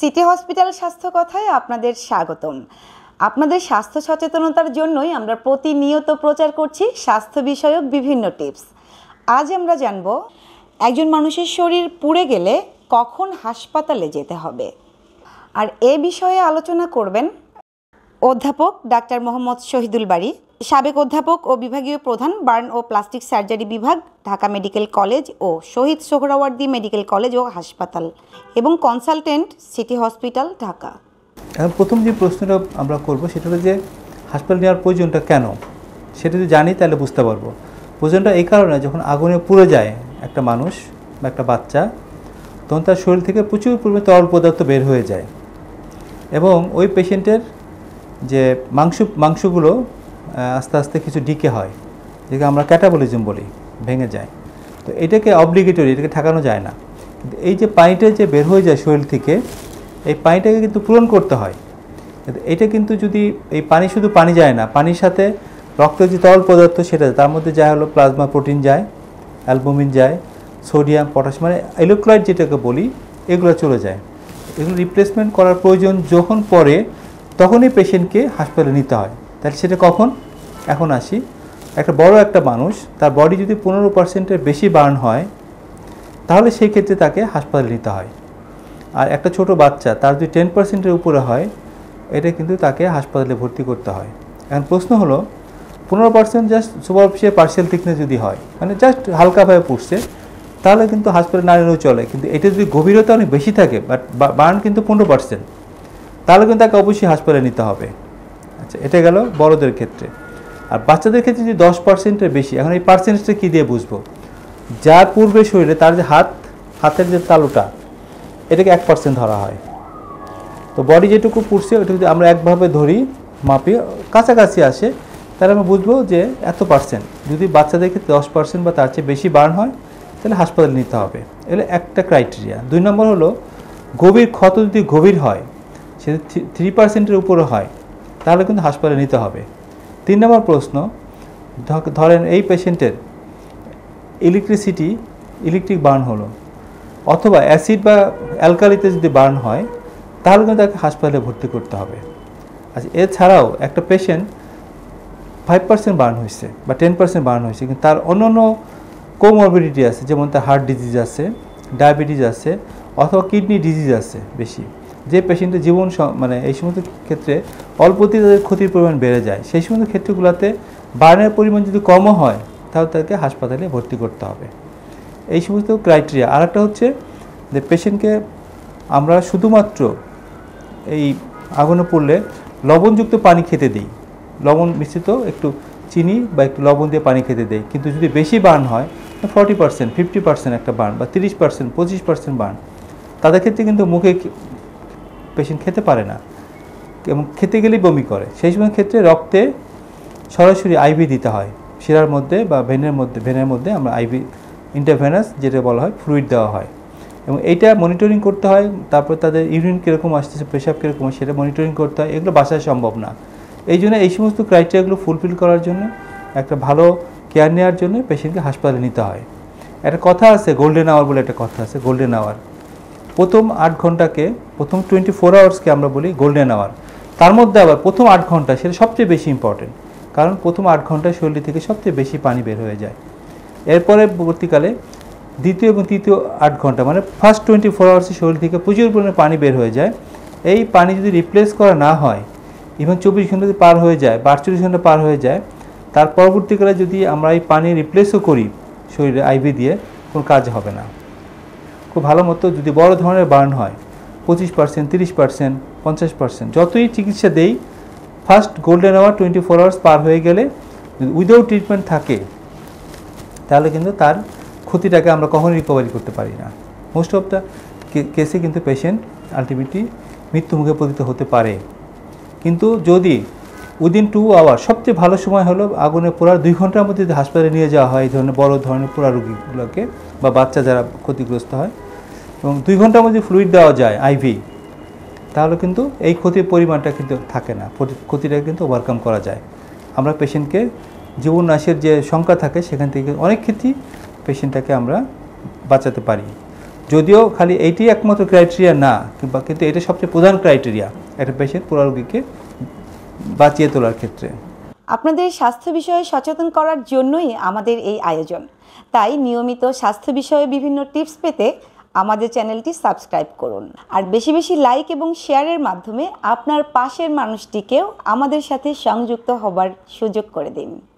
city hospital স্বাস্থ্য কথায় আপনাদের স্বাগতম আপনাদের স্বাস্থ্য সচেতনতার জন্যই আমরা প্রতিনিয়ত প্রচার করছি স্বাস্থ্য বিষয়ক বিভিন্ন টিপস আজ আমরা জানব একজন মানুষের শরীর পুড়ে গেলে কখন হাসপাতালে যেতে হবে আর এ বিষয়ে আলোচনা করবেন অধ্যাপক ডাক্তার মোহাম্মদ শহীদুল বাড়ি সাবেক অধ্যাপক ও বিভাগীয় প্রধান বার্ন ও প্লাস্টিক সার্জারি বিভাগ ঢাকা মেডিকেল কলেজ ও শহীদ সোহরাওয়ার্দি মেডিকেল কলেজ ও হাসপাতাল এবং কনসালটেন্ট সিটি হসপিটাল ঢাকা প্রথম যে প্রশ্নটা আমরা করব সেটা হলো যে হাসপাতাল নেওয়ার প্রয়োজনটা কেন সেটা যদি জানি তাহলে বুঝতে পারবো প্রয়োজনটা এই কারণে যখন আগুনে পুড়ে যায় একটা মানুষ বা একটা বাচ্চা তখন তার শরীর থেকে প্রচুর পরিমাণে তরল পদার্থ বের হয়ে যায় এবং ওই পেশেন্টের যে মাংস মাংসগুলো আস্তে আস্তে কিছু ডিকে হয় যেটা আমরা ক্যাটাবলিজম বলি ভেঙে যায় তো এটাকে অব্লিগেটরি এটাকে ঠেকানো যায় না কিন্তু এই যে পানিটা যে বের হয়ে যায় শরীর থেকে এই পানিটাকে কিন্তু পূরণ করতে হয় এটা কিন্তু যদি এই পানি শুধু পানি যায় না পানির সাথে রক্তের যে তরল পদার্থ সেটা তার মধ্যে যায় হলো প্লাজমা প্রোটিন যায় অ্যালবুমিন যায় সোডিয়াম পটাশ মানে ইলেকট্রোলাইট যেটাকে বলি এগুলো চলে যায় এগুলো রিপ্লেসমেন্ট করার প্রয়োজন যখন পরে তখনই পেশেন্টকে হাসপাতালে নিতে হয় তাহলে সেটা কখন এখন আসি একটা বড় একটা মানুষ তার বডি যদি পনেরো পার্সেন্টের বেশি বার্ন হয় তাহলে সেই ক্ষেত্রে তাকে হাসপাতালে নিতে হয় আর একটা ছোট বাচ্চা তার যদি টেন পার্সেন্টের উপরে হয় এটা কিন্তু তাকে হাসপাতালে ভর্তি করতে হয় এখন প্রশ্ন হলো পনেরো percent just superficial partial thickness যদি হয় মানে জাস্ট হালকাভাবে পড়ছে তাহলে কিন্তু হাসপাতালে না নিলেও চলে কিন্তু এটা যদি গভীরতা অনেক বেশি থাকে বাট বার্ন কিন্তু পনেরো পার্সেন্ট তাহলে কিন্তু তাকে অবশ্যই হাসপাতালে নিতে হবে আচ্ছা এটা গেল বড়দের ক্ষেত্রে আর বাচ্চাদের ক্ষেত্রে যদি দশ পার্সেন্টের বেশি এখন এই পার্সেন্টেজটা কী দিয়ে বুঝবো যার পূর্বে শরীরে তার যে হাত হাতের যে তালুটা এটাকে এক পার্সেন্ট ধরা হয় তো বডি যেটুকু পুড়ছে ওইটুকু যদি আমরা একভাবে ধরি মাপি কাছাকাছি আসে তাহলে আমরা বুঝবো যে এত পার্সেন্ট যদি বাচ্চাদের ক্ষেত্রে দশ পার্সেন্ট বা তার চেয়ে বেশি বার্ন হয় তাহলে হাসপাতালে নিতে হবে এগুলো একটা ক্রাইটেরিয়া দুই নম্বর হলো গভীর ক্ষত যদি গভীর হয় সেটা থ্রি পার্সেন্টের উপরে হয় তাহলে কিন্তু হাসপাতালে নিতে হবে তিন নম্বর প্রশ্ন ধরেন এই পেশেন্টের ইলেকট্রিসিটি ইলেকট্রিক বার্ন হলো অথবা অ্যাসিড বা অ্যালকালিতে যদি বার্ন হয় তাহলে কিন্তু তাকে হাসপাতালে ভর্তি করতে হবে আচ্ছা এছাড়াও একটা পেশেন্ট ফাইভ পার্সেন্ট বার্ন হয়েছে বা টেন পার্সেন্ট বার্ন হয়েছে কিন্তু তার অন্য অন্য কোমরবিডিটি আছে যেমন তার হার্ট ডিজিজ আছে ডায়াবেটিস আছে অথবা কিডনি ডিজিজ আছে বেশি যে পেশেন্টের জীবন মানে এই সমস্ত ক্ষেত্রে অল্পতেই তাদের ক্ষতির পরিমাণ বেড়ে যায় সেই সমস্ত ক্ষেত্রগুলোতে বার্নের পরিমাণ যদি কমও হয় তাহলে তাদেরকে হাসপাতালে ভর্তি করতে হবে এই সমস্ত ক্রাইটেরিয়া আর একটা হচ্ছে যে পেশেন্টকে আমরা শুধুমাত্র এই আগুনে পড়লে লবণযুক্ত পানি খেতে দিই লবণ মিশ্রিত একটু চিনি বা একটু লবণ দিয়ে পানি খেতে দেয় কিন্তু যদি বেশি বার্ন হয় ফর্টি পার্সেন্ট ফিফটি পার্সেন্ট একটা বার্ন বা তিরিশ পার্সেন্ট পঁচিশ পার্সেন্ট বার্ন তাদের ক্ষেত্রে কিন্তু মুখে পেশেন্ট খেতে পারে না এবং খেতে গেলেই বমি করে সেই সময় ক্ষেত্রে রক্তে সরাসরি আইভি দিতে হয় শিরার মধ্যে বা ভেনের মধ্যে ভেনের মধ্যে আমরা আইভি ইন্টারভেনাস যেটা বলা হয় ফ্লুইড দেওয়া হয় এবং এইটা মনিটরিং করতে হয় তারপর তাদের ইউরিন কীরকম আসতেছে পেশাব কীরকম সেটা মনিটরিং করতে হয় এগুলো বাসায় সম্ভব না এই জন্য এই সমস্ত ক্রাইটেরিয়াগুলো ফুলফিল করার জন্য একটা ভালো কেয়ার নেওয়ার জন্য পেশেন্টকে হাসপাতালে নিতে হয় একটা কথা আছে গোল্ডেন আওয়ার বলে একটা কথা আছে গোল্ডেন আওয়ার প্রথম আট ঘন্টাকে প্রথম টোয়েন্টি ফোর আওয়ার্সকে আমরা বলি গোল্ডেন আওয়ার তার মধ্যে আবার প্রথম আট ঘন্টা সেটা সবচেয়ে বেশি ইম্পর্টেন্ট কারণ প্রথম আট ঘন্টা শরীর থেকে সবচেয়ে বেশি পানি বের হয়ে যায় এরপরে পরবর্তীকালে দ্বিতীয় এবং তৃতীয় আট ঘন্টা মানে ফার্স্ট টোয়েন্টি ফোর আওয়ার্সে শরীর থেকে প্রচুর পরিমাণে পানি বের হয়ে যায় এই পানি যদি রিপ্লেস করা না হয় ইভেন চব্বিশ ঘন্টা যদি পার হয়ে যায় বা আটচল্লিশ ঘন্টা পার হয়ে যায় তার পরবর্তীকালে যদি আমরা এই পানি রিপ্লেসও করি শরীরে আইভি দিয়ে কোনো কাজ হবে না খুব ভালো মতো যদি বড় ধরনের বার্ন হয় পঁচিশ পার্সেন্ট তিরিশ পার্সেন্ট পঞ্চাশ পার্সেন্ট যতই চিকিৎসা দেই first golden hour twenty four hours পার হয়ে গেলে উইদাউট ট্রিটমেন্ট থাকে তাহলে কিন্তু তার ক্ষতিটাকে আমরা কখনো রিকভারি করতে পারি না মোস্ট অফ দ্য কেসে কিন্তু পেশেন্ট আলটিমেটলি মৃত্যুমুখে পতিত হতে পারে কিন্তু যদি উইদিন টু আওয়ার সবচেয়ে ভালো সময় হলো আগুনে পোড়ার দুই ঘন্টার মধ্যে যদি হাসপাতালে নিয়ে যাওয়া হয় এই ধরনের বড় ধরনের পোড়া রুগীগুলোকে বা বাচ্চা যারা ক্ষতিগ্রস্ত হয় এবং দুই ঘন্টার মধ্যে ফ্লুইড দেওয়া যায় আইভি তাহলে কিন্তু এই ক্ষতির পরিমাণটা কিন্তু থাকে না ক্ষতিটা কিন্তু ওভারকাম করা যায় আমরা পেশেন্টকে জীবননাশের যে শঙ্কা থাকে সেখান থেকে অনেক ক্ষেত্রেই পেশেন্টটাকে আমরা বাঁচাতে পারি যদিও খালি এইটি একমাত্র ক্রাইটেরিয়া না কিংবা কিন্তু এটা সবচেয়ে প্রধান ক্রাইটেরিয়া একটা পেশেন্ট পুরা রোগীকে বাঁচিয়ে তোলার ক্ষেত্রে আপনাদের স্বাস্থ্য বিষয়ে সচেতন করার জন্যই আমাদের এই আয়োজন তাই নিয়মিত স্বাস্থ্য বিষয়ে বিভিন্ন টিপস পেতে আমাদের চ্যানেলটি সাবস্ক্রাইব করুন আর বেশি বেশি লাইক এবং শেয়ারের মাধ্যমে আপনার পাশের মানুষটিকেও আমাদের সাথে সংযুক্ত হবার সুযোগ করে দিন